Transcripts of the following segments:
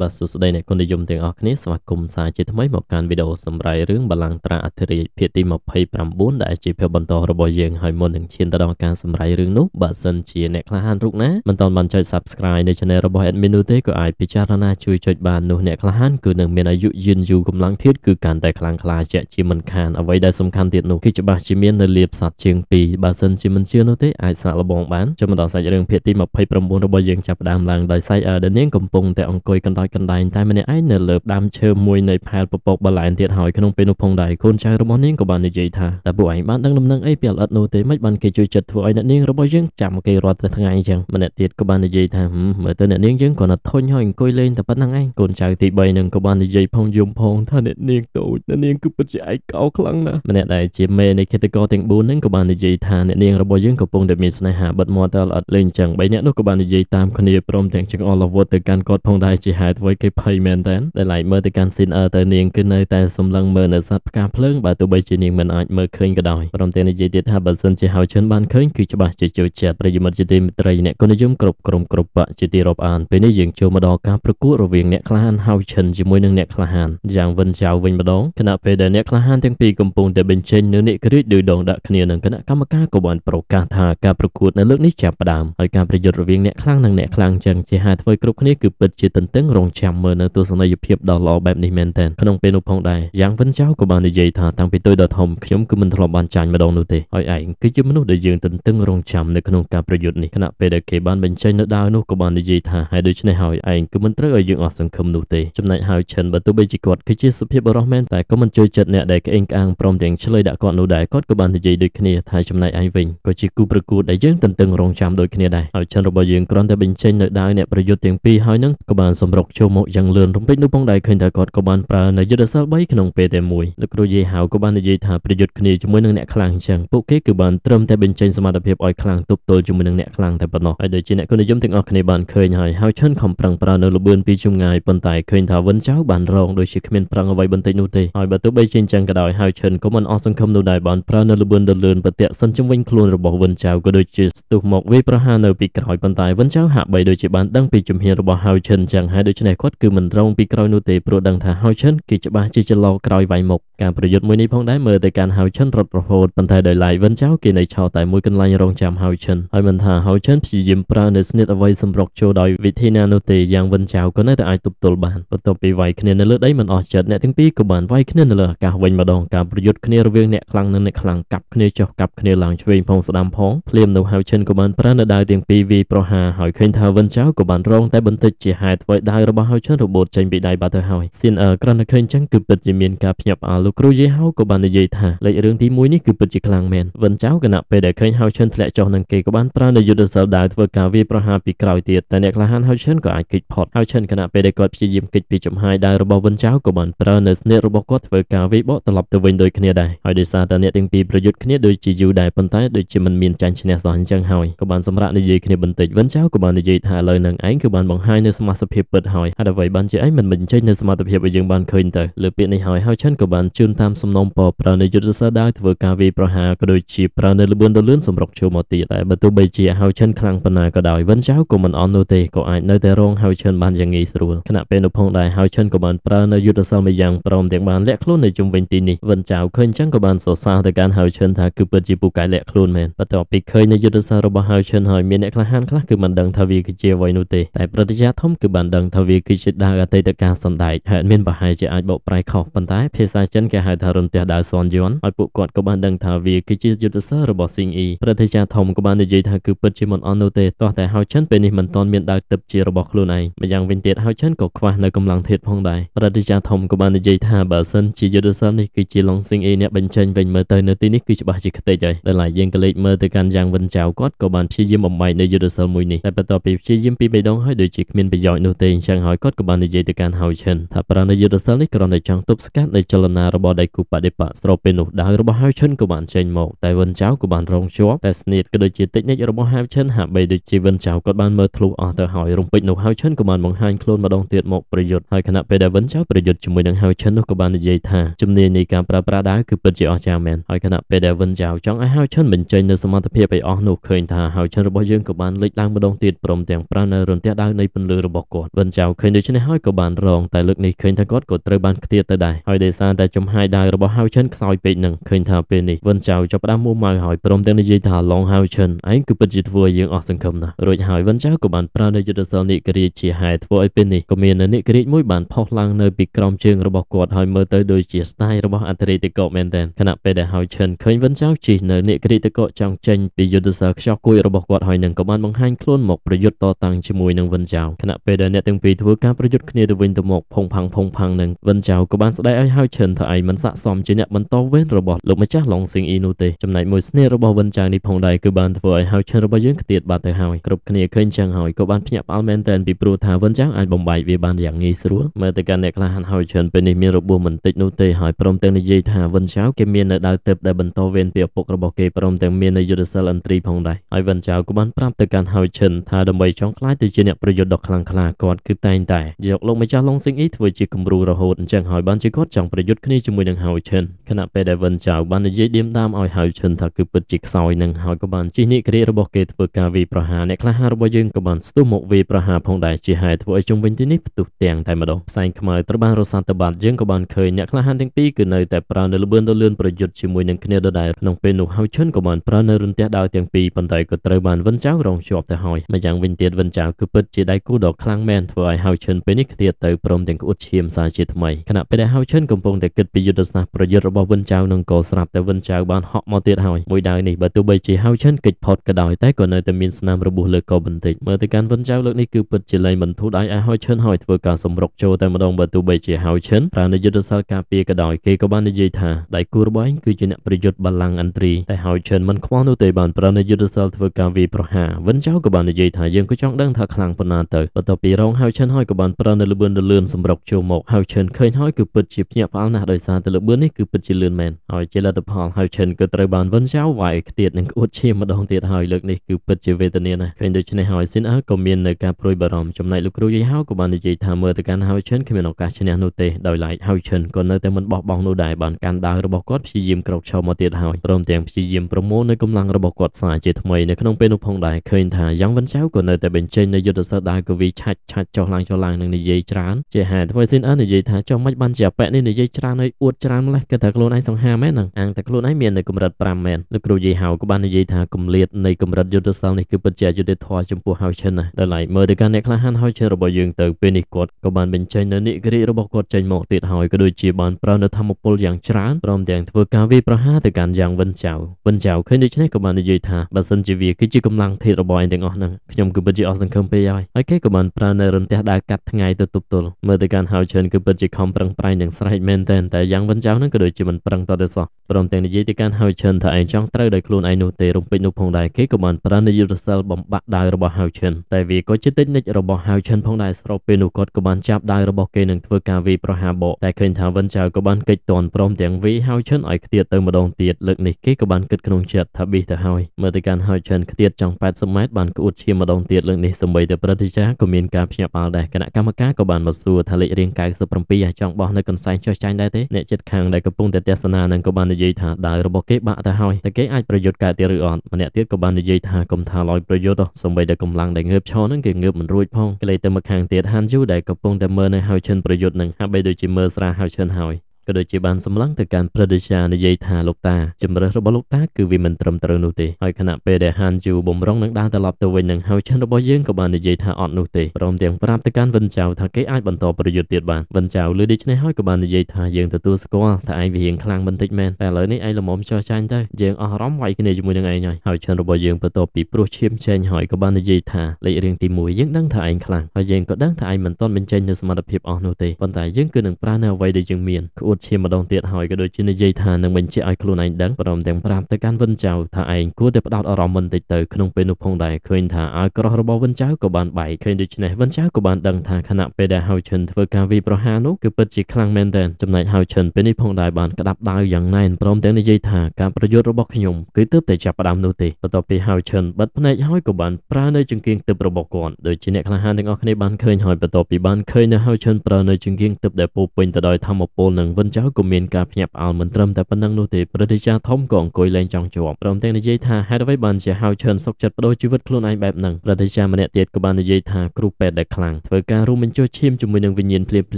បាទសួស្តីអ្នកគុណនិយមទាំងអស់គ្នាស្វាគមន៍សាជាថ្មីមកកាន់វីដេអូសម្រាប់រឿងបលាំងត្រាអធិរាជភាគទី29ដែលជាភាពបន្តរបស់យើងហើយមុននឹងឈានទៅដល់ការសម្រាប់រឿងនោះបើសិនជាអ្នកខ្លះហានរូបណាមិនទាន់បានចុច Subscribe នៅ Channel របស់ Admin នោះទេក៏អាចពិចារណាជួយចុចបាននោះអ្នកខ្លះហានគឺនឹងមានអាយុយឺនយូរកម្លាំងធាតគឺកាន់តែខ្លាំងក្លា ជាជាមិនខានអ្វីដែលសំខាន់ទៀតនោះគឺច្បាស់ជាមាននៅលៀបសัตว์ជាង2បើសិនជាមិនជឿនោះទេអាចសាកល្បងបានចាំដល់សាច់រឿងភាគទី29របស់យើងចាប់ផ្ដើមឡើងដោយសាច់ដែលនាងកំពុងតែអង្គុយកណ្ដោដោយកណ្ដែងតែម្នាក់ឯងនៅលើដើមឈើមួយនៃផែលពពកបលែនទៀតហើយក្នុងពេលនោះផងដែរកូនចៅរបស់នាងក៏បាននិយាយថាតើពួកឯងបានដឹងដំណឹងអីពីល្អិតនោះទេមិនបានគេជួយចិត្តធ្វើឲ្យអ្នកនាងរបស់យើងចាំគេរាល់ថ្ងៃអញ្ចឹងម្នាក់ទៀតក៏បាននិយាយថាមើលទៅអ្នកនាងយើងគាត់តែធុញហើយអង្គុយលេងតែប៉ុណ្្នឹងឯងកូនចៅទី3នឹងក៏បាននិយាយផងយំផងថាអ្នកនាងតូចអ្នកនាងគឺពិតជាឯកោខ្លាំងណាស់ម្នាក់ដែលជាមេនៃគិតកោទាំង4នឹងក៏បាននិយាយថាអ្នកនាងរបស់យើងកំពុងតែមានស្នេហាបិទមាត់តែល្អិតលេងអញ្ចឹង3នាក់នោះក៏បាននិយាយតាមគ្នាព្រមទាំងចង្អុលអាវុធទៅកាន់គាត់ផងដែរជាហេតុអ្វីគេភ័យមែនតើដែលឡែកមើលទៅកាន់ស៊ីនអឺទៅនាងគឺនៅតែសម្លឹងមើលនៅសត្វផ្កាភ្លើងបើទោះបីជានាងមិនអាចមើលឃើញក៏ដោយព្រមទាំងនិយាយទៀតថាបើសិនជាហៅជនបានឃើញគឺច្បាស់ជាជឿចិត្តប្រិយមិត្តជាទីមេត្រីអ្នកគុណនិយមគ្រប់ក្រុមគ្រប់វ័កជាទីរាប់អានពេលនេះយើងចូលមកដល់ការប្រកួតរវាងអ្នកក្លាហានហៅជនជាមួយនឹងអ្នកក្លាហានយ៉ាងវិនចៅវិញម្ដងគណៈពេលដែលអ្នកក្លាហានទាំងពីរកំពុងតែបញ្ចេញនៅនិក្រិចដោយដងដាក់គ្នានឹងគណៈកម្មការក៏បានប្រកាសថាការប្រកួតនៅលើកនេះចាប់ផ្ដើមហើយការប្រយុទ្ធរវាងអ្នកខ្លាំងនិងអ្នកខ្លាំងចឹងជាហេតុធ្វើគ្រប់គ្នាគឺពិតជាទន្ទឹងរង់ចាំមើលនៅទស្សនីយភាពដ៏ល្អបែបនេះមែនទែនក្នុងពេលនោះផងដែរយ៉ាងវិនចៅក៏បាននិយាយថាតាំងពីទុយដល់ធំខ្ញុំគឺមិនធ្លាប់បានចាញ់ម្ដងនោះទេហើយឯងគឺជាមនុស្សដែលយើងទន្ទឹងរង់ចាំនៅក្នុងការប្រយុទ្ធនេះខណៈពេលដែលគេបានបញ្ចេញនៅដាវនោះក៏បាននិយាយថាហើយដូច្នេះហើយឯងគឺមិនត្រូវឲ្យយើងអស់សង្ឃឹមនោះទេចំណែកហើយឈិនបើទោះបីជាគាត់គឺជាសុភាពបរោះមែនតែក៏មិនជួយចិត្តអ្នកដែលក្អេងក្អាងព្រមទាំងឆ្លើយដាក់គាត់នោះដែរគាត់ក៏បាននិយាយដូចគ្នាថាចំណែកឯងវិញក៏ជាគូប្រកួតដែលយើងទន្ទឹងរង់ចាំដូចគ្នាដែរហើយឈិនរបស់យើងគ្រាន់តែបញ្ចេញនៅដាវអ្នកប្រយុទ្ធទាំងពីរហើយនឹងក៏បានសម្រុកកចូលមកយ៉ាងលឿនរំពេចនោះផងដែរឃើញថាគាត់ក៏បានប្រើនៅយុទ្ធសាស្ត្រ3ក្នុងពេលតែមួយលោកគ្រូយាយហៅក៏បាននិយាយថាប្រយុទ្ធគ្នាជាមួយនឹងអ្នកខ្លាំងអញ្ចឹងពួកគេគឺបានត្រឹមតែបញ្ចេញសមត្ថភាពឲ្យខ្លាំងទប់ទល់ជាមួយនឹងអ្នកខ្លាំងតែប៉ុណ្ណោះហើយដូចជាអ្នកគុណនិយមទាំងអស់គ្នាបានឃើញហើយហើយឈិនខំប្រឹងប្រើនៅលបឿនពីចម្ងាយប៉ុន្តែឃើញថាវិនចៅបានរងដូចជាគ្មានប្រឹងអ្វីបន្តិចនោះទេហើយបើទោះបីជាអញ្ចឹងក៏ដោយហើយឈិនក៏មិនអស់សង្ឃឹមនោះដែរបានប្រើនៅលបឿនដ៏លឿនប្រតិសិនជំវិញខ្លួនរបស់វិនចៅក៏ដូចជាស្ទុះមកវាយប្រហារនៅពីក្រោយប៉ុន្តែវិនចៅហាក់បីដូចជាបានដឹងពីជំហានរបស់ហើយឈិនអញ្ចឹងហើយដូចច្នេះគាត់គឺមិនត្រង់ពីក្រោយនោះទេព្រោះដឹងថាហៅឆិនគេច្បាស់ជាចន្លោក្រោយវាយមុខការប្រយុទ្ធមួយនេះផងដែរមើលទៅកាន់ហៅឆិនរត់រហូតប៉ុន្តែដោយឡែកវិនចៅគេនៅឆោតតែមួយកន្លែងរងចាំហៅឆិនហើយមិនថាហៅឆិនព្យាយាមប្រើនៅស្និតអ្វីសម្រុកចូលដោយវិធីណានោះទេយ៉ាងវិនចៅក៏នៅតែអាចទប់ទល់បានបន្ទាប់ពីវាយគ្នានៅលើដីមិនអស់ចិត្តអ្នកទាំងពីរក៏បានវាយគ្នានៅលើអាកាសវិញម្ដងការប្រយុទ្ធគ្នារវាងអ្នកខ្លាំងនិងអ្នកខ្លាំងកាប់គ្នាចុះកាប់គ្នាឡើងឆ្វេងផងស្ដាំផងភ្លាមនៅហៅឆិនក៏បានប្រើនៅដៅទាំងពីរវាយប្រហារហើយឃើញថាវិនចៅក៏បានរងតែបន្តិចជាហេតុធ្វើដៅរបស់ហៅឆិនរបូតចេញពីដៃបាត់ទៅហើយសៀនអឺគ្រាន់តែឃើញចឹងគឺពិតជាមានការភ្ញាក់ផ្អើលលោកគ្រូយាយហៅក៏បាននិយាយថាលេខរឿងទី1នេះគឺពិតជាខ្លាំងមែនវិនចៅគណៈពេលដែលឃើញហៅឆិនធ្លាក់ចុះនឹងគេក៏បានប្រើនៅយុទ្ធសាស្ត្រដាវធ្វើការវាយប្រហារពីក្រោយទៀតតែអ្នកក្លាហានហៅឆិនក៏អាចគេចផុតហៅឆិនគណៈពេលដែលគាត់ព្យាយាមគេចពីចំហាយដៃរបស់វិនចៅក៏បានប្រើនៅស្នេហ៍របស់គាត់ធ្វើការវាយបកត្រឡប់ទៅវិញដោយគ្នាដែរហើយដោយសារតែអ្នកទាំងពីរប្រយុទ្ធគ្នាដូចជាយូរដែរប៉ុន្តែដូចជាមិនមានចាញ់ឈ្នះសោះអញ្ចឹងហើយក៏បានសម្រាប់និយាយគ្នាបន្តិចវិនចៅក៏បាននិយាយថាឥឡូវនឹងឯងគឺបានបង្ហាញនៅសមាសភាពពិតហើយហើយហេតុអ្វីបានជាឯងមិនបញ្ចេញនៅសមត្ថភាពឲ្យយើងបានឃើញទៅលើពាក្យនេះហើយហើយឆាន់ក៏បានជឿនតាមសំណុំពរប្រើនៅយុទ្ធសាស្ត្រដែរធ្វើការវាយប្រហារក៏ដូចជាប្រើនៅលបឿនដលឿនសម្រុកឈើមកទៀតតែបើទោះបីជាហើយឆាន់ខ្លាំងប៉ុណ្ណាក៏ដោយវិនចៅក៏មិនអន់នោះទេក៏អាចនៅតែរងហើយឆាន់បានយ៉ាងងាយស្រួលខណៈពេលនោះផងដែរហើយឆាន់ក៏បានប្រើនៅយុទ្ធសាស្ត្រមួយយ៉ាងព្រមទាំងបានលាក់ខ្លួននៅជុំវិញទីនេះវិនចៅឃើញចឹងក៏បានសរសើរទៅកាន់ហើយឆាន់ថាគឺពិតជាពូកែលាក់ខ្លួនមែនបន្ទាប់ពីឃើញនៅយុទ្ធសាស្ត្ររបស់ហើយឆាន់ហើយមានអ្នកក្លាហានខ្លះគឺមិនដឹងថាវាគឺជាអ្វីនោះទេតែប្រតិយាធំគឺបានដឹងថាវាគឺជាដាវអតីតកាលសន្តែកហេតុមានប្រហែលជាអាចបកប្រែខុសប៉ុន្តែភាសាចិនគេហៅថារន្ទះដាវស៊ាន់យួនហើយពួកគាត់ក៏បានដឹងថាវាគឺជាយុទ្ធសាស្ត្ររបស់ស៊ីងអ៊ីប្រតិចារធំក៏បាននិយាយថាគឺពិតជាមិនអន់នោះទេទោះតែហៅចិនពេលនេះមិនទាន់មានដាវទឹកជារបស់ខ្លួនឯងម្យ៉ាងវិញទៀតហៅចិនក៏ខ្វះនៅកម្លាំងធាតុផងដែរប្រតិចារធំក៏បាននិយាយថាបើសិនជាយុទ្ធសាស្ត្រនេះគឺជាឡុងស៊ីងអ៊ីអ្នកបញ្ចេញវិញមើលទៅនៅទីនេះគឺច្បាស់ជាខ្ទេចហើយដែលឡាយយើងក៏លេចមើលទៅកាន់យ៉ាងវិនចៅគាត់ក៏បានព្យាយាមបំបែកនៅយុទ្ធសាស្ត្រមួយនេះតែបន្ទាប់ពីព្យាយាមពីរបីដងហើយដូចជាគ្មានប្រយោជន៍នោះទេអញ្ចឹងយ៉ាងហើយគាត់ក៏បាននិយាយទៅកាន់ហៅឆិនថាប្រណិយុទ្ធសាស្ត្រនេះគ្រាន់តែចង់ទប់ស្កាត់នៃចលនារបស់ដៃគូបដិបកស្របពេលនោះដៅរបស់ហៅឆិនក៏បានចេញមកតែវិនចៅក៏បានរងជាប់តែស្នៀតក៏ដូចជាតិចនិចរបស់ហៅឆិនហាក់បីដូចជាវិនចៅគាត់បានមើលធ្លុះអស់ទៅហើយរំពេចនោះហៅឆិនក៏បានបង្ហាញខ្លួនម្ដងទៀតមកប្រយុទ្ធហើយខណៈពេលដែលវិនចៅប្រយុទ្ធជាមួយនឹងហៅឆិននោះក៏បាននិយាយថាជំនាញនៃការប្រើប្រាស់ដាវគឺពិតជាអស្ចារ្យមែនហើយខណៈពេលដែលវិនចៅចង់ឲ្យហៅឆិនបញ្ចេញនូវសមត្ថភាពឲ្យអស់នោះឃើញថាហៅឆិនរបស់យើងក៏បានលេចឡើងម្ដងទៀតព្រមទាំងប្រើនៅរន្ទះដៅនៃពន្លឺរបស់គាត់វិនចៅវឃើញដូច្នេះហើយក៏បានរងតែលើកនេះឃើញថាគាត់ក៏ត្រូវបានខ្ទាតទៅដែរហើយដោយសារតែចំហាយដៃរបស់ហៅឈិនខ្សោយពេកនឹងឃើញថាពេលនេះវ៉ិនចៅចាប់ផ្ដើមមួម៉ៅហើយព្រមទាំងនិយាយថាឡុងហៅឈិនឯងគឺពិតជាធ្វើឲ្យយើងអស់សង្ឃឹមណាស់រួចហើយវ៉ិនចៅក៏បានប្រើនៅយុទ្ធសាស្ត្រនិករាជជាហេតុធ្វើឲ្យពេលនេះក៏មាននៅនិករាជមួយបានផុសឡើងនៅពីក្រោមជើងរបស់គាត់ហើយមើលទៅដូចជាស្ទាយរបស់អត្រីតិកមែនទែនខណៈពេលដែលហៅឈិនឃើញវ៉ិនចៅជិះនៅនិករាជតិកចង់ចេញពីយុទ្ធសាស្ត្រខ្យល់គួយរបស់គាត់ហើយនឹងក៏បានបង្ហាញខ្លួនមកប្រយុទ្ធតតាំងជាមួយនឹងវ៉ិនចៅខណៈពេលដែលអ្នកទាំងពីរពេលធ្វើការប្រយុទ្ធគ្នាទៅវិញទៅមកផុងផាំងផុងផាំងនឹងវិនចៅក៏បានស្ដីឲ្យហៅឈិនថាឯងមិនស័ក្តិសមជាអ្នកបន្តវេនរបស់លោកម្ចាស់ឡុងស៊ីងអ៊ីនោះទេចំណែកមួយស្នេហ៍របស់វិនចៅនេះផងដែរគឺបានធ្វើឲ្យហៅឈិនរបស់យើងខ្ទាតបាត់ទៅហើយគ្រប់គ្នាឃើញចឹងហើយក៏បានភ្ញាក់ផ្អើលមែនទែនពីព្រោះថាវិនចៅអាចបំបែកវាបានយ៉ាងងាយស្រួលមើលទៅកាន់អ្នកខ្លះហាន់ហៅឈិនពេលនេះមានរបួសមិនតិចនោះទេហើយព្រមទាំងនិយាយថាវិនចៅគេមាននៅដៅទើបដែលបន្តវេនពីឪពុករបស់គេព្រមទាំងមាននៅយុទ្ធសាស្ត្រអន្ត្រីផងដែរហើយវិនចៅក៏បានប្រាប់ទៅកាន់ហៅឈិនថាដើម្បីចង់ខ្លាចទៅជាអ្នកប្រយុទ្ធដ៏ខ្លាំងក្លាគាត់គឺតែងតែយកលោកម្ចាស់ឡុងស៊ីងអ៊ីធ្វើជាគំរូរហូតអញ្ចឹងហើយបានជាគាត់ចង់ប្រយុទ្ធគ្នាជាមួយនឹងហៅឈិនខណៈពេលដែលវិនចៅបាននិយាយដៀមដាមឲ្យហៅឈិនថាគឺពិតជាខ្សោយនឹងហើយក៏បានជិះនាគរាជរបស់គេធ្វើការវាយប្រហារអ្នកក្លាហានរបស់យើងក៏បានស្ទុះមកវាយប្រហារផងដែរជាហេតុធ្វើឲ្យជុំវិញទីនេះផ្ទុះទាំងតែម្ដងផ្សែងខ្មៅត្រូវបានរសាត់ទៅបាត់យើងក៏បានឃើញអ្នកក្លាហានទាំងពីរគឺនៅតែប្រើនៅលបឿនទៅលឿនប្រយុទ្ធជាមួយនឹងគ្នាដដែលក្នុងពេលនោះហៅឈិនក៏បានប្រើនៅរន្ទះដោយទាំងពីរប៉ុន្តែក៏ត្រូវបានវិនចៅរងជាប់ទៅហើយម្យ៉ាងវិញទៀតវិនចៅគឺពិតជាដៃគូដ៏ខ្លាំងមែនធ្វើឲ្យហៅឈិនពេលនេះឃ្លាតទៅព្រមទាំងក្អួតឈាមសារជាថ្មីខណៈពេលដែលហៅឈិនកំពុងតែគិតពីយុទ្ធសាស្ត្រប្រយុទ្ធរបស់វិនចៅនឹងក៏ស្រាប់តែវិនចៅបានហក់មកទៀតហើយមួយដាវនេះបើទោះបីជាហៅឈិនគេចផុតក៏ដោយតែក៏នៅតែមានស្នាមរបួសលើកោបន្តិចមើលទៅកាន់វិនចៅលើកនេះគឺពិតជាលែងបន្ធូរដៃឲ្យហៅឈិនហើយធ្វើការសម្រុកចូលតែម្ដងបើទោះបីជាហៅឈិនប្រើនៅយុទ្ធសាស្ត្រការពារក៏ដោយគេក៏បាននិយាយថាដៃគូរបស់ឯងគឺជាអ្នកប្រយុទ្ធបល្ល័ងអន្តរីតែហៅឈិនមិនខ្វល់នោះទេបានប្រើនៅយុទ្ធសាស្ត្រធ្វើការវាយប្រហារវិនចៅក៏បាននិយាយថាយើងក៏ចង់ដឹងថាខ្លាំងប៉ុណ្ណាទៅបន្ទាប់ពីរងហៅឈិនហើយក៏បានប្រើនៅលបឿនលឿនសម្រុកចូលមកហើយឈិនឃើញហើយគឺពិតជាភ្ញាក់ផ្អើលណាស់ដោយសារតែលបឿននេះគឺពិតជាលឿនមែនហើយជាលទ្ធផលហើយឈិនក៏ត្រូវបានវិនចៅវាយខ្ទៀតនិងក្អួតឈាមម្ដងទៀតហើយលើកនេះគឺពិតជាវេទនាណាស់ឃើញដូច្នេះហើយស៊ីនអើក៏មាននៅការព្រួយបារម្ភចំណែកលោកគ្រូយាយហៅក៏បាននិយាយថាមើលទៅកាន់ហើយឈិនគ្មានឱកាសឈ្នះនោះទេដោយឡែកហើយឈិនក៏នៅតែមិនបោះបង់នោះដែរបានកាន់ដាវរបស់គាត់ព្យាយាមក្រោកឈរមកទៀតហើយព្រមទាំងព្យាយាមប្រមូលនៅកម្លាំងរបស់គាត់សារជាថ្មីនៅក្នុងពេលនោះផងដែរឃើញថាយ៉ាងវិនចៅក៏នៅតែបញ្ចេញនៅយុទ្ធសាស្ត្រដាវកវីឆាច់ឆាច់ចោះះឡើងចុះឡើងនឹងនិយាយច្រើនជាហេតុធ្វើស៊ីនអិននិយាយថាចុះមិនបានជាអពៈនេះនិយាយច្រើនហើយអួតច្រើនម្លេះគេថាខ្លួនឯងសង្ហាមែនហ្នឹងអាងតែខ្លួនឯងមាននៅកម្រិត5មែនលោកគ្រូយាយហៅក៏បាននិយាយថាគម្លាតនៃកម្រិតយុទ្ធសាស្ត្រនេះគឺពិតជាយុទ្ធធម៌ចំពោះហៅឈិនណាដែលឡៃមើលទៅកាន់អ្នកក្លាហានហៅឈិនរបស់យើងទៅពេលនេះគាត់ក៏បានបញ្ចេញនៅនិក្រិរបស់គាត់ចេញមកទៀតហើយក៏ដូចជាបានប្រើនៅធម្មពលយ៉ាងច្រើនព្រមទាំងធ្វើការវាយប្រហារទៅកាន់យ៉ាងវិនចៅវិនចៅឃើញដូច្នេះក៏បាននិយាយថាបើសិនជាវាគឺជាកម្លាំងធាតរបស់ឯងទាំងអស់ហ្នឹងខ្ញុំគឺពិតជាអស់សង្ឃឹមពេកហើយហើយគេក៏បានប្រើនៅរន្ទះះដើរកាត់ថ្ងៃទៅទប់ទល់មើលទៅកាន់ហៅឈិនគឺពិតជាខំប្រឹងប្រែងយ៉ាងស្រែកមែនទែនតែយ៉ាងវិញចៅនឹងក៏ដូចជាមិនប្រឹងតទៅសោះព្រមទាំងនិយាយទៅកាន់ហៅឈិនថាឯងចង់ត្រូវដោយខ្លួនឯងនោះទេរំពេចនោះផងដែរគេក៏បានប្រណិយុទ្ធសិលបំបាក់ដៅរបស់ហៅឈិនតែវាក៏ជាតិចនិចរបស់ហៅឈិនផងដែរស្របពេលនោះគាត់ក៏បានចាប់ដៅរបស់គេនឹងធ្វើការវាយប្រហារបកតែឃើញថាវិញចៅក៏បានកិច្ចតន់ព្រមទាំងវាយហៅឈិនឲ្យខ្ទាតទៅម្ដងទៀតលើកនេះគេក៏បានគិតក្នុងចិត្តថាប៊ីទៅហើយមើលទៅកាន់ហៅឈិនខ្ទាតចង់80ម៉ែត្របានក្អួតឈាមម្ដងទៀតលើកនេះសម្បីតែប្រតិចារក៏មានការភ្ញាក់ផ្អើលល់ដែរគណៈកម្មការក៏បានមកសួរថាលេខរៀង97អាចចង់បោះនៅកន្សែងចុះចាញ់ដែរទេអ្នកចិត្តខាងដែលកំពុងតែទេសនានឹងក៏បាននិយាយថាដាវរបស់គេបាក់ទៅហើយតែគេអាចប្រយុទ្ធកើតទៀតឬអត់ម្នាក់ទៀតក៏បាននិយាយថាកុំថាឡើយប្រយុទ្ធសំបីតែកម្លាំងដែលងើបឈរនឹងគេងើបមិនរួចផងគេលេខទៅមកខាងទៀតហានយូដែលកំពុងតែមើលនៅហើយឈិនប្រយុទ្ធនឹងហាក់បីដូចជាមើលស្រាហើយឈិនហើយក៏ដូចជាបានសម្លឹងទៅកាន់ប្រតិជានិយាយថាលោកតាជំរើសរបស់លោកតាគឺវាមិនត្រឹមត្រូវនោះទេហើយខណៈពេលដែលហានយូបំរុងនឹងដើរត្រឡប់ទៅវិញនឹងហើយឆានរបស់យើងក៏បាននិយាយថាអត់នោះទេព្រមទាំងប្រាប់ទៅកាន់វិនចៅថាគេអាច បន្តប្រយុទ្ធទៀតបានវិនចៅលើដូច្នេះហើយក៏បាននិយាយថាយើងទទួលស្គាល់ថាឯងវារៀងខ្លាំងបន្តិចមែនតែឥឡូវនេះឯងល្មមចោះចាញ់ទៅយើងអស់អារម្មណ៍វាយគ្នាជាមួយនឹងឯងហើយហើយឆានរបស់យើងបន្តពីព្រោះឈាមចែងហើយក៏បាននិយាយថាលេខរៀងទី1យើងដឹងថាឯងខ្លាំងហើយយើងក៏ដឹងថាឯងមិនទាន់បញ្ចេញនូវសមត្ថភាពអស់នោះទេប៉ុន្តែយើងគឺនឹងប្រើនៅអ្វីដែលយើងមានក្អួតតឈាមម្ដងទៀតហើយក៏ដូចជានិយាយថានឹងបញ្ជាក់ឲ្យខ្លួនឯងដឹងព្រមទាំងប្រាប់ទៅកាន់វិនចៅថាឯងគួរតែផ្ដោតអារម្មណ៍បន្តិចទៅក្នុងពេលនោះផងដែរឃើញថាឲ្យក្រោះរបស់វិនចៅក៏បានបែកឃើញដូច្នេះវិនចៅក៏បានដឹងថាខណៈពេលដែលហៅឈិនធ្វើការវាយប្រហារនោះគឺពិតជាខ្លាំងមែនទែនចំណែកហៅឈិនពេលនេះផងដែរបានក្តាប់ដាវយ៉ាងណែនព្រមទាំងនិយាយថាការប្រយុទ្ធរបស់ខ្ញុំគឺទើបតែចាប់ផ្ដើមនោះទេបន្ទាប់ពីហៅឈិនបិទភ្នែកហើយក៏បានប្រើនៅជង្គៀងទិបរបស់គាត់ដូចជាអ្នកក្លាហានទាំងអស់គ្នាបានឃើញហើយបន្ទាប់ពីបានឃើញនៅហៅឈិនប្រើនៅជង្គៀងទិបដែលពោពេញទៅដោយធម្មពលនិងវិនបញ្ចៅក៏មានការភ្ញាក់ផ្អើលមិនត្រឹមតែប៉ុណ្ណឹងនោះទេព្រឹទ្ធាចារ្យធំក៏អង្គុយលែងចង់ជាប់ព្រមទាំងនិយាយថាហេតុអ្វីបានជាហៅឈិនសុកចិត្តបដូរជីវិតខ្លួនឯងបែបហ្នឹងព្រឹទ្ធាចារ្យម្នាក់ទៀតក៏បាននិយាយថាគ្រូពេទ្យដែលខ្លាំងធ្វើការរួមបញ្ចូលឈាមជាមួយនឹងវិញ្ញាណភ្លាមភ្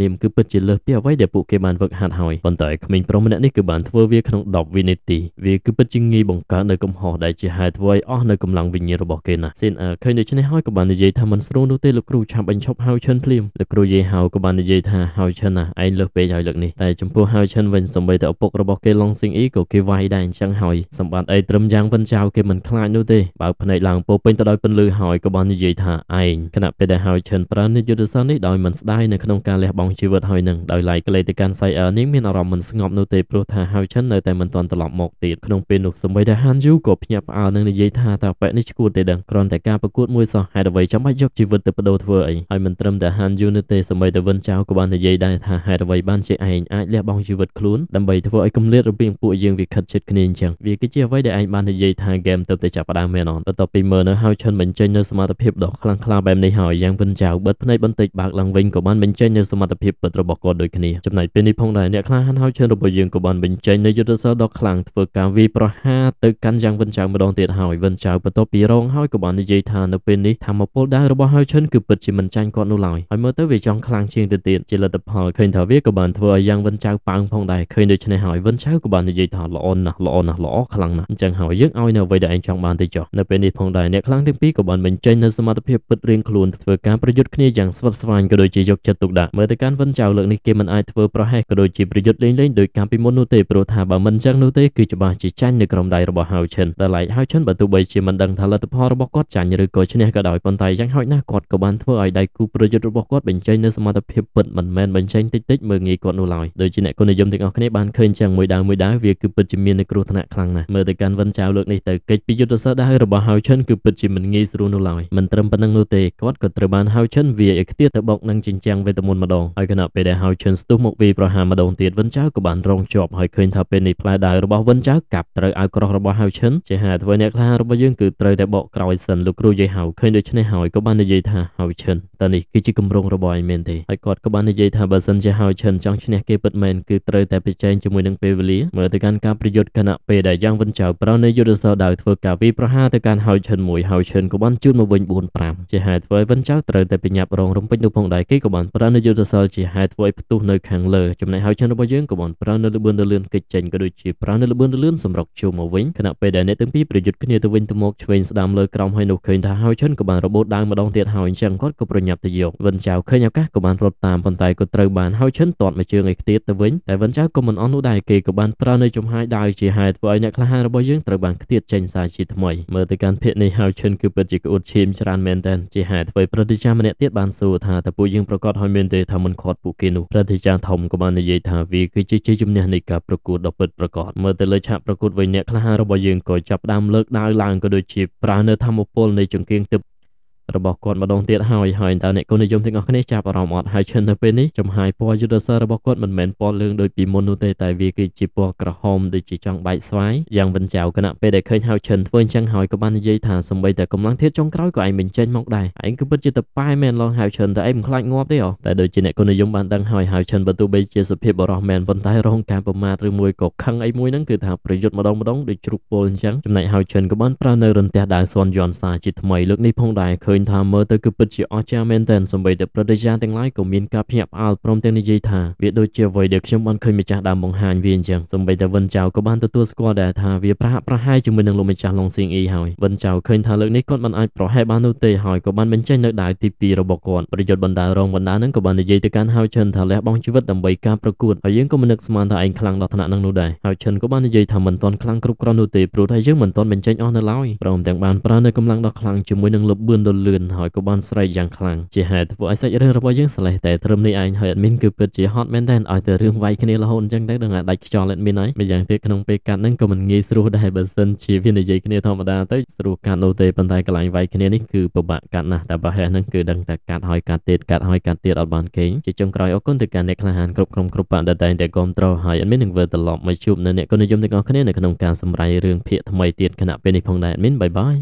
លាមគឺពិតជាលើសពីអ្វីដែលពួកគេបានវឹកហាត់ហើយប៉ុន្តែក្មេងប្រុសម្នាក់នេះគឺបានធ្វើវាក្នុង10វិនាទីវាគឺពិតជាងាយបង្កើននៅកំហុសដែលជាហេតុធ្វើឲ្យអស់នៅកម្លាំងវិញ្ញាណរបស់គេណាស់ស៊ីនអើឃើញដូច្នេះហើយក៏បាននិយាយថាមិនស្រួលនោះទេលោកគ្រូឆាប់បញ្ឈប់ហៅឈិនភ្លាមលោកគ្រូយាយហៅក៏បាននិយាយថាហៅឈិនណាឯងលើសពេកហើយលើកនេះតែចំពោះពោះហើយឈិនវិញសម្បីតែឪពុករបស់គេឡុងស៊ីងអ៊ីក៏គេវាយដែរអញ្ចឹងហើយសម្បត្តិអីត្រឹមយ៉ាងវិនចៅគេមិនខ្លាចនោះទេបើភ្នែកឡើងពោពេញទៅដោយពន្លឺហើយក៏បាននិយាយថាឯងគណៈពេលដែលហើយឈិនប្រើនិយុទ្ធសាស្ត្រនេះដោយមិនស្ដាយនៅក្នុងការលះបង់ជីវិតហើយនឹងដោយឡែកក្លេទៅកាន់សៃអឺនេះមានអារម្មណ៍មិនស្ងប់នោះទេព្រោះថាហើយឈិននៅតែមិនទាន់ត្រឡប់មកទៀតក្នុងពេលនោះសម្បីតែហានយូក៏ភ្ញាក់ផ្អើលនឹងនិយាយថាតើប៉ែនេះឈួតទេដឹងគ្រាន់តែការប្រកួតមួយសោះហេតុអ្វីចាំបាច់យកជីវិតទៅបដូរធ្វើអីហើយមិនត្រឹមតែហានយូនោះទេសម្បីតែវិនចៅក៏បាននិយាយដែរថាហេតុអ្វីបានជាឯងអាចលះបង់ជីវិតខ្លួនដើម្បីធ្វើឲ្យគម្លាតរវាងពួកយើងវាខិតជិតគ្នាអញ្ចឹងវាគឺជាអ្វីដែលឯងបាននិយាយថាហ្គេមទៅតែចាប់ផ្ដើមមែនអត់បន្ទាប់ពីមើលនៅហើយឈិនបញ្ចេញនៅសមត្ថភាពដ៏ខ្លាំងក្លាបែបនេះហើយយ៉ាងវិនចៅបិទភ្នែកបន្តិចបើកឡើងវិញក៏បានបញ្ចេញនៅសមត្ថភាពពិតរបស់គាត់ដូចគ្នាចំណែកពេលនេះផងដែរអ្នកក្លាហានហើយឈិនរបស់យើងក៏បានបញ្ចេញនៅយុទ្ធសាស្ត្រដ៏ខ្លាំងធ្វើការវាយប្រហារទៅកាន់យ៉ាងវិនចៅម្ដងទៀតហើយវិនចៅបន្ទាប់ពីរងហើយក៏បាននិយាយថានៅពេលនេះធម្មពលដែររបស់ហើយឈិនគឺពិតជាមិនចាញ់គាត់នោះឡើយហើយមើលទៅវាចង់ខ្លាំងជាងទៅទៀតជាលទ្ធផលឃើញថាវាក៏បានធ្វើឲ្យយ៉ាងវិនចៅចៅប៉ាងផងដែរឃើញដូច្នេះហើយវិនចៅក៏បាននិយាយថាល្អណាស់ល្អណាស់ល្អខ្លាំងណាស់អញ្ចឹងហើយយើងឲ្យនៅអ្វីដែលឯងចង់បានទៅចុះនៅពេលនេះផងដែរអ្នកខ្លាំងទាំងពីរក៏បានបញ្ចេញនូវសមត្ថភាពពិតរៀងខ្លួនធ្វើការប្រយុទ្ធគ្នាយ៉ាងស្វិតស្វាញក៏ដូចជាយកចិត្តទុកដាក់មើលទៅកាន់វិនចៅលើកនេះគេមិនអាចធ្វើប្រហែសក៏ដូចជាប្រយុទ្ធលេងលេងដោយការពីមុននោះទេព្រោះថាបើមិនអញ្ចឹងនោះទេគឺច្បាស់ជាចាញ់នៅក្រុមដៃរបស់ហៅឈិនតែឡែកហៅឈិនបើទោះបីជាមិនដឹងថាលទ្ធផលរបស់គាត់ចាញ់ឬក៏ឈ្នះក៏ដោយប៉ុន្តែយ៉ាងហោចណាស់គាត់ក៏បានធ្វើឲ្យដៃគូប្រយុទ្ធរបស់គាត់បញ្ចេញនូវសមត្ថភាពពិតមិនមែនបញ្ចេញតិចតិចមើលងាយគាត់នោះឡើយដូចជាអ្នកគុណនិយមទាំងអស់គ្នាបានឃើញយ៉ាងមួយដើមួយដើវាគឺពិតជាមាននៅគ្រោះថ្នាក់ខ្លាំងណាស់មើលទៅកាន់វិនចៅលើកនេះទៅកិច្ចពីយុទ្ធសាស្ត្រដែររបស់ហៅឈិនគឺពិតជាមិនងាយស្រួលនោះឡើយមិនត្រឹមប៉ុណ្ណឹងនោះទេគាត់ក៏ត្រូវបានហៅឈិនវាយឲ្យខ្ទាតទៅបុកនឹងជញ្ជាំងវេទមន្តម្ដងហើយខណៈពេលដែលហៅឈិនស្ទុះមកវាយប្រហារម្ដងទៀតវិនចៅក៏បានរងជាប់ហើយឃើញថាពេលនេះផ្លែដាវរបស់វិនចៅកាប់ត្រូវឲ្យក្រោះរបស់ហៅឈិនជាហាធ្វើអ្នកខ្លារបស់យើងគឺត្រូវតែបកក្រោយសិនលោកគ្រូយាយហៅឃើញដូច្នេះហើយក៏បាននិយាយថាហៅឈិនតើនេះគឺជាគម្រោងរបស់ឯងមែនទេហើយគាត់ក៏បាននិយាយថាបើសិនជាហៅឈិនចង់ឈ្នះគេពិតមែនមែនគឺត្រូវតែប្រជែងជាមួយនឹងពេលវេលាមើលទៅកាន់ការប្រយុទ្ធគណៈពេលដែលយ៉ាងវិនចៅប្រោនៃយុទ្ធសាស្ត្រដោយធ្វើការវាយប្រហារទៅកាន់ហៅឈិន1ហៅឈិនក៏បានជួនមកវិញ4 5ជាហេតុធ្វើឲ្យវិនចៅត្រូវតែប្រញាប់រងរំពេចនៅផងដែរគេក៏បានប្រោនៃយុទ្ធសាស្ត្រជាហេតុធ្វើឲ្យផ្ទុះនៅខាងលើចំណែកហៅឈិនរបស់យើងក៏បានប្រោនៅលបឿនលឿនកិច្ចចេញក៏ដូចជាប្រោនៅលបឿនលឿនសម្រុកជួមកវិញគណៈពេលដែលអ្នកទាំងពីរប្រយុទ្ធគ្នាទៅវិញទៅមកឆ្វេងស្ដាំលើក្រោមហើយនោះឃើញថាហៅឈិនក៏បានរបូតដើមម្ដងទៀតហើយអញ្ចឹងគាត់ក៏ប្រញាប់ទៅយកវិនចៅឃើញឱកាសក៏បានរត់តាមប៉ុន្តែក៏ត្រូវបានហៅឈិនទាត់មួយជើងឲ្យខ្ទៀតទៅវិញតែវិនចៅក៏មិនអន់នោះដែរគេក៏បានប្រើនៅចំហាយដៅជាហេតុធ្វើឲ្យអ្នកក្លាហានរបស់យើងត្រូវបានខ្ទាតចេញសារជាថ្មីមើលទៅកាន់ភាកនេះហៅឈិនគឺពិតជាក្អួតឈាមច្រើនមែនទែនជាហេតុធ្វើឲ្យប្រតិចារម្នាក់ទៀតបានសួរថាតើពួកយើងប្រកាសឲ្យមានទេថាមិនខាត់ពួកគេនោះប្រតិចារធំក៏បាននិយាយថាវាគឺជាជ័យជំនះនៃការប្រកួតដ៏ពិតប្រាកដមើលទៅលើឆាកប្រកួតវិញអ្នកក្លាហានរបស់យើងក៏ចាប់ផ្ដើមលើកដៅឡើងក៏ដូចជាប្រើនៅធម្មពលនៃចង្គៀងទិព្វរបស់គាត់ម្ដងទៀតហើយហើយតើអ្នកគណនិយមទាំងអស់គ្នាចាប់អារម្មណ៍អត់ហើយឈិននៅពេលនេះចំហាយពណ៌យុទ្ធសាស្ត្ររបស់គាត់មិនមែនពណ៌លឿងដូចពីមុននោះទេតែវាគឺជាពណ៌ក្រហមដូចជាចង់បែកស្វាយយ៉ាងវិនចៅគណៈពេលដែលឃើញហៅឈិនធ្វើអញ្ចឹងហើយក៏បាននិយាយថាសំបីតែកម្លាំងធាតចុងក្រោយក៏ឯងបញ្ចេញមកដែរឯងគឺពិតជាតប៉ែមែនឡងហៅឈិនតែឯងមិនខ្លាចងាប់ទេអូតែដូចជាអ្នកគណនិយមបានដឹងហើយហៅឈិនបើទោះបីជាសុភាពបរោះមែនប៉ុន្តែរងការប្រមាថឬមួយក៏ខឹងអីមួយហ្នឹងគឺថាប្រយុទ្ធម្ដងម្ដងដូចជ្រូកពលអញ្ចឹងចំណែកហៅឈិនក៏បានប្រើនៅរន្ទះដើរសនយន់សាជាថ្មីលើកនេះផងដែរឃើញញថាមើលទៅគឺពិតជាអស្ចារ្យមែនទែនសម្បីតែប្រតិយាទាំងឡាយក៏មានការភ្ញាក់ផ្អើលព្រមទាំងនិយាយថាវាដូចជាអ្វីដែលខ្ញុំបានឃើញម្ចាស់ដើមបង្ហាញវាអញ្ចឹងសម្បីតែវិនចៅក៏បានទទួលស្គាល់ដែរថាវាប្រហាក់ប្រហែលជាមួយនឹងលោកម្ចាស់ឡុងសៀងអ៊ីហើយវិនចៅឃើញថាលើកនេះគាត់មិនអាចប្រហែលបាននោះទេហើយក៏បានបញ្ចេញនៅដាវទី2របស់គាត់ប្រយុទ្ធបណ្ដារងបណ្ដានឹងក៏បាននិយាយទៅកាន់ហៅឈិនថាលះបង់ជីវិតដើម្បីការប្រកួតហើយយើងក៏មិននឹកស្មានថាឯងខ្លាំងដល់ថ្នាក់នឹងនោះដែរហៅឈិនក៏បាននិយាយថាមិនទាន់ខ្លាំងគ្រប់គ្រាន់នោះទេព្រោះថាយើងមិនទាន់បញ្ចេញអស់នៅឡើយព្រមទាំងបានប្រើនៅកម្លាំងដ៏ខ្លាំងជាមួយនឹងលបឿនដ៏លលឿនហើយក៏បានស្រែកយ៉ាងខ្លាំងជាហេតុធ្វើឲ្យសាច់រឿងរបស់យើងស្លេះតែត្រឹមនេះឯងហើយអេដមីនគឺពិតជាហត់មែនទែនឲ្យតែរឿងវាយគ្នារហូតអញ្ចឹងទៅដឹងថាដាច់ខ្យល់អេដមីនហើយម្យ៉ាងទៀតក្នុងពេលកាត់ហ្នឹងក៏មិនងាយស្រួលដែរបើសិនជាវានិយាយគ្នាធម្មតាទៅស្រួលកាត់នោះទេប៉ុន្តែកន្លែងវាយគ្នានេះគឺពិបាកកាត់ណាស់តែប្រហែលហ្នឹងគឺដឹងតែកាត់ហើយកាត់ទៀតកាត់ហើយកាត់ទៀតអត់បានគេងជាចុងក្រោយអរគុណទៅការអ្នកក្លាហានគ្រប់ក្រុមគ្រប់បណ្ដាតែងតែគ្រប់ត្រហើយអេដមីននឹងវិលត្រឡប់មកជួបនៅអ្នកគុណនិយមទាំងអស់គ្នានៅក្នុងការសម្ដែងរឿងភាគថ្មីទៀតគណៈពេលនេះផងដែរអេដមីនបាយបាយ